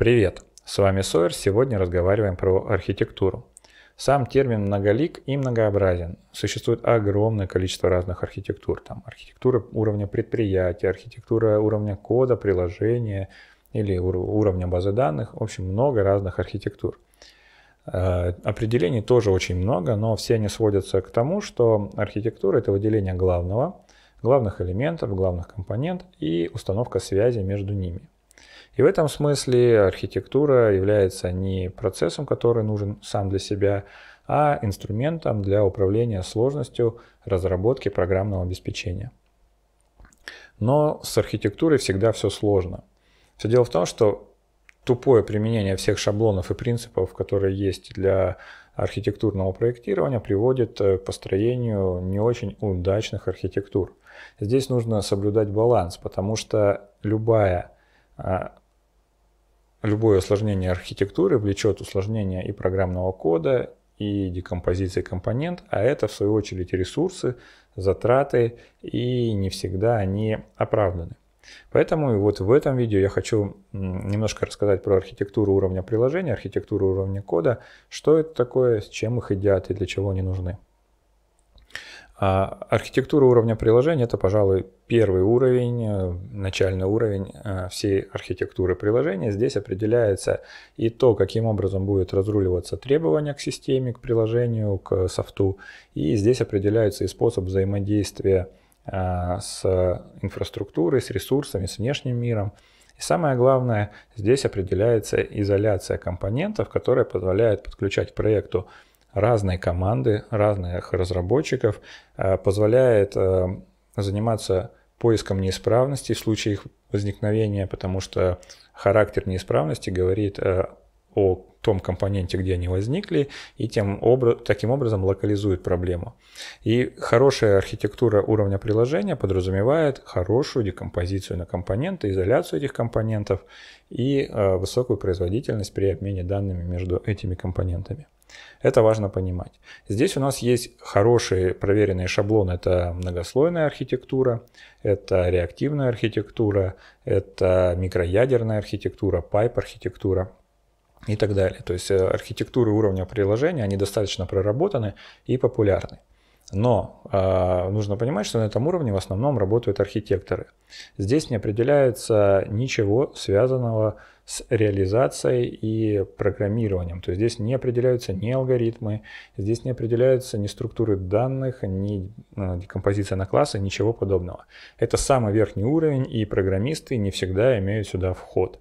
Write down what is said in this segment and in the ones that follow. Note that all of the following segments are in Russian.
Привет, с вами Сойер, сегодня разговариваем про архитектуру. Сам термин многолик и многообразен. Существует огромное количество разных архитектур. Там архитектура уровня предприятия, архитектура уровня кода, приложения или уровня базы данных. В общем, много разных архитектур. Э, определений тоже очень много, но все они сводятся к тому, что архитектура — это выделение главного, главных элементов, главных компонент и установка связи между ними — и в этом смысле архитектура является не процессом, который нужен сам для себя, а инструментом для управления сложностью разработки программного обеспечения. Но с архитектурой всегда все сложно. Все дело в том, что тупое применение всех шаблонов и принципов, которые есть для архитектурного проектирования, приводит э, к построению не очень удачных архитектур. Здесь нужно соблюдать баланс, потому что любая а, Любое усложнение архитектуры влечет усложнение и программного кода, и декомпозиции компонент, а это в свою очередь ресурсы, затраты, и не всегда они оправданы. Поэтому и вот в этом видео я хочу немножко рассказать про архитектуру уровня приложения, архитектуру уровня кода, что это такое, с чем их едят и для чего они нужны. А, архитектура уровня приложения – это, пожалуй, первый уровень, э, начальный уровень э, всей архитектуры приложения. Здесь определяется и то, каким образом будет разруливаться требования к системе, к приложению, к софту. И здесь определяется и способ взаимодействия э, с инфраструктурой, с ресурсами, с внешним миром. И самое главное, здесь определяется изоляция компонентов, которая позволяет подключать к проекту разные команды, разных разработчиков, э, позволяет э, заниматься поиском неисправностей в случае их возникновения, потому что характер неисправности говорит э, о том компоненте, где они возникли, и тем образ, таким образом локализует проблему. И хорошая архитектура уровня приложения подразумевает хорошую декомпозицию на компоненты, изоляцию этих компонентов и э, высокую производительность при обмене данными между этими компонентами. Это важно понимать. Здесь у нас есть хорошие проверенные шаблоны. Это многослойная архитектура, это реактивная архитектура, это микроядерная архитектура, пайп-архитектура и так далее. То есть э, архитектуры уровня приложения, они достаточно проработаны и популярны. Но э, нужно понимать, что на этом уровне в основном работают архитекторы. Здесь не определяется ничего связанного с реализацией и программированием. То есть здесь не определяются ни алгоритмы, здесь не определяются ни структуры данных, ни декомпозиция э, на классы, ничего подобного. Это самый верхний уровень, и программисты не всегда имеют сюда вход.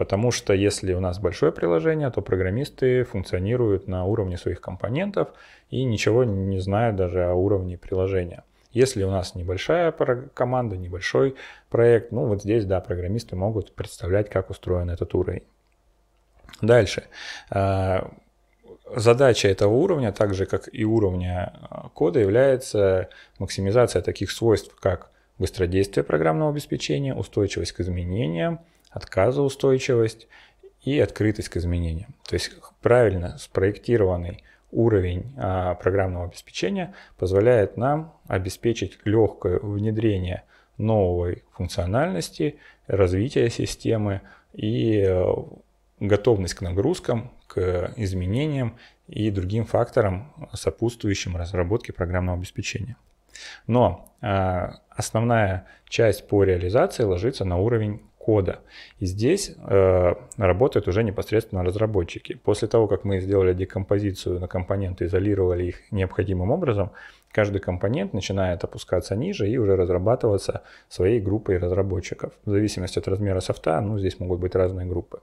Потому что если у нас большое приложение, то программисты функционируют на уровне своих компонентов и ничего не знают даже о уровне приложения. Если у нас небольшая команда, небольшой проект, ну вот здесь, да, программисты могут представлять, как устроен этот уровень. Дальше. А, задача этого уровня, так же как и уровня а, кода, является максимизация таких свойств, как быстродействие программного обеспечения, устойчивость к изменениям, отказоустойчивость и открытость к изменениям. То есть правильно спроектированный уровень а, программного обеспечения позволяет нам обеспечить легкое внедрение новой функциональности, развитие системы и э, готовность к нагрузкам, к изменениям и другим факторам, сопутствующим разработке программного обеспечения. Но а, основная часть по реализации ложится на уровень кода. И здесь э, работают уже непосредственно разработчики. После того, как мы сделали декомпозицию на компоненты, изолировали их необходимым образом, каждый компонент начинает опускаться ниже и уже разрабатываться своей группой разработчиков. В зависимости от размера софта, ну, здесь могут быть разные группы.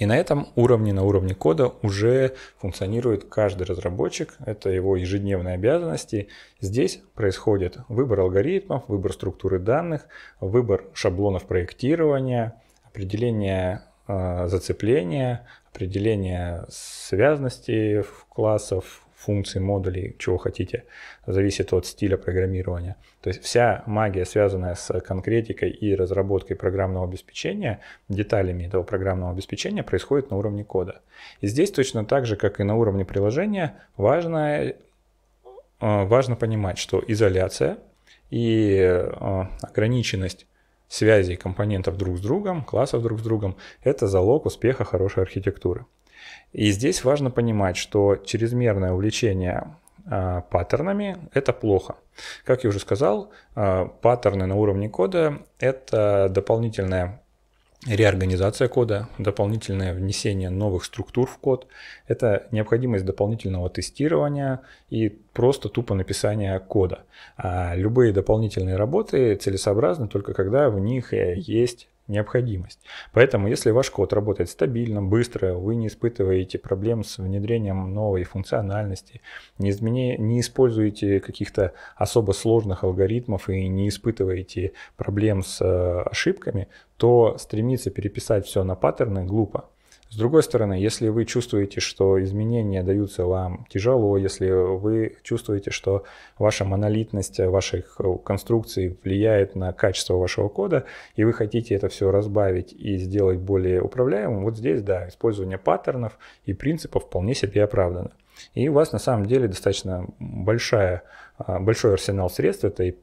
И на этом уровне, на уровне кода уже функционирует каждый разработчик. Это его ежедневные обязанности. Здесь происходит выбор алгоритмов, выбор структуры данных, выбор шаблонов проектирования, определение э, зацепления, определение связности классов, функций, модулей, чего хотите, зависит от стиля программирования. То есть вся магия, связанная с конкретикой и разработкой программного обеспечения, деталями этого программного обеспечения происходит на уровне кода. И здесь точно так же, как и на уровне приложения, важно, э, важно понимать, что изоляция и э, ограниченность связей компонентов друг с другом, классов друг с другом, это залог успеха хорошей архитектуры. И здесь важно понимать, что чрезмерное увлечение а, паттернами – это плохо. Как я уже сказал, а, паттерны на уровне кода – это дополнительная реорганизация кода, дополнительное внесение новых структур в код. Это необходимость дополнительного тестирования и просто тупо написания кода. А любые дополнительные работы целесообразны только когда в них э, есть необходимость. Поэтому, если ваш код работает стабильно, быстро, вы не испытываете проблем с внедрением новой функциональности, не, измене... не используете каких-то особо сложных алгоритмов и не испытываете проблем с э, ошибками, то стремиться переписать все на паттерны глупо. С другой стороны, если вы чувствуете, что изменения даются вам тяжело, если вы чувствуете, что ваша монолитность ваших э, конструкций влияет на качество вашего кода, и вы хотите это все разбавить и сделать более управляемым, вот здесь, да, использование паттернов и принципов вполне себе оправдано. И у вас на самом деле достаточно большая, а, большой арсенал средств, это и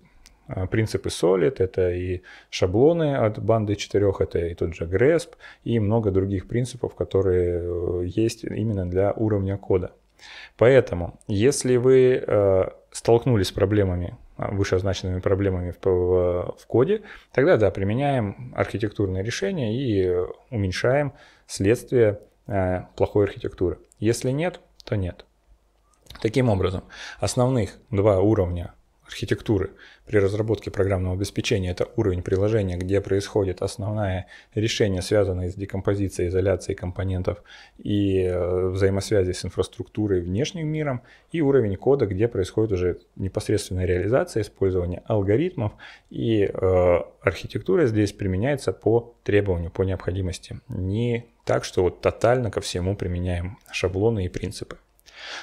а, принципы Solid, это и шаблоны от банды четырех, это и тот же GRESP, и много других принципов, которые э, есть именно для уровня кода. Поэтому, если вы э, столкнулись с проблемами, а, вышеозначенными проблемами в, в, в коде, тогда да, применяем архитектурное решение и э, уменьшаем следствие плохой архитектуры. Если нет, то нет. Таким образом, основных два уровня архитектуры при разработке программного обеспечения – это уровень приложения, где происходит основное решение, связанное с декомпозицией, изоляцией компонентов и э, взаимосвязи с инфраструктурой, внешним миром, и уровень кода, где происходит уже непосредственная реализация, использование алгоритмов, и э, архитектура здесь применяется по требованию, по необходимости, не так, что вот тотально ко всему применяем шаблоны и принципы.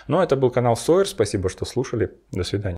Ну, это был канал Sawyer, спасибо, что слушали, до свидания.